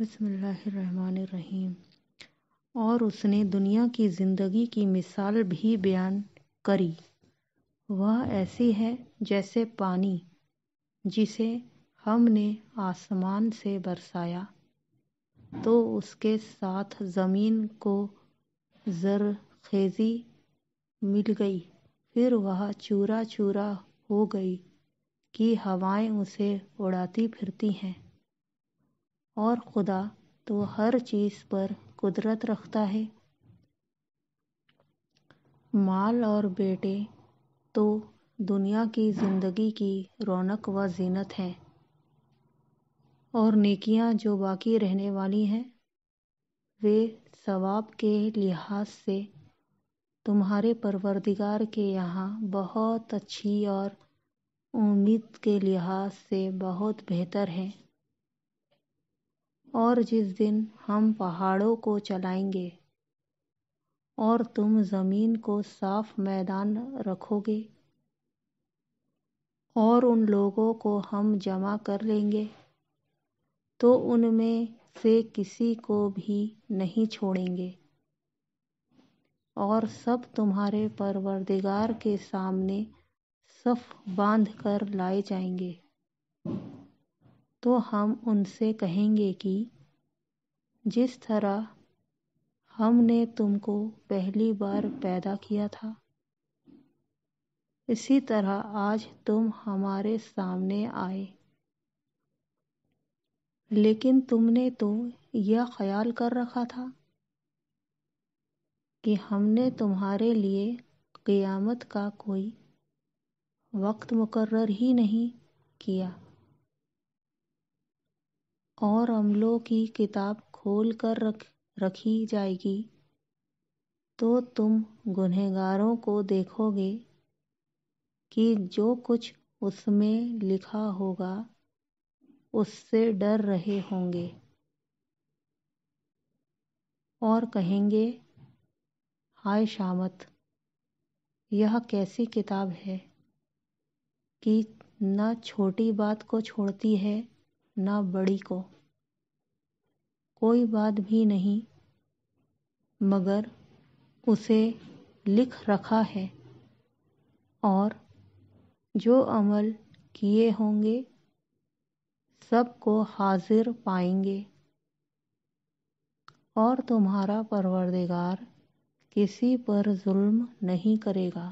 बिसमीम और उसने दुनिया की ज़िंदगी की मिसाल भी बयान करी वह ऐसी है जैसे पानी जिसे हमने आसमान से बरसाया तो उसके साथ ज़मीन को जरखेज़ी मिल गई फिर वह चूरा चूरा हो गई कि हवाएं उसे उड़ाती फिरती हैं और खुदा तो हर चीज़ पर कुदरत रखता है माल और बेटे तो दुनिया की ज़िंदगी की रौनक व जीनत हैं और नेकियां जो बाकी रहने वाली हैं वे सवाब के लिहाज से तुम्हारे परवरदिगार के यहाँ बहुत अच्छी और उम्मीद के लिहाज से बहुत बेहतर हैं और जिस दिन हम पहाड़ों को चलाएंगे और तुम ज़मीन को साफ मैदान रखोगे और उन लोगों को हम जमा कर लेंगे तो उनमें से किसी को भी नहीं छोड़ेंगे और सब तुम्हारे परवरदिगार के सामने सफ बांध कर लाए जाएंगे तो हम उनसे कहेंगे कि जिस तरह हमने तुमको पहली बार पैदा किया था इसी तरह आज तुम हमारे सामने आए लेकिन तुमने तो यह ख्याल कर रखा था कि हमने तुम्हारे लिए कयामत का कोई वक्त मुकर्र ही नहीं किया और अमलों की किताब खोल कर रख रखी जाएगी तो तुम गुनहगारों को देखोगे कि जो कुछ उसमें लिखा होगा उससे डर रहे होंगे और कहेंगे हाय शामत यह कैसी किताब है कि न छोटी बात को छोड़ती है ना बड़ी को कोई बात भी नहीं मगर उसे लिख रखा है और जो अमल किए होंगे सबको हाजिर पाएंगे और तुम्हारा परवरदिगार किसी पर जुल्म नहीं करेगा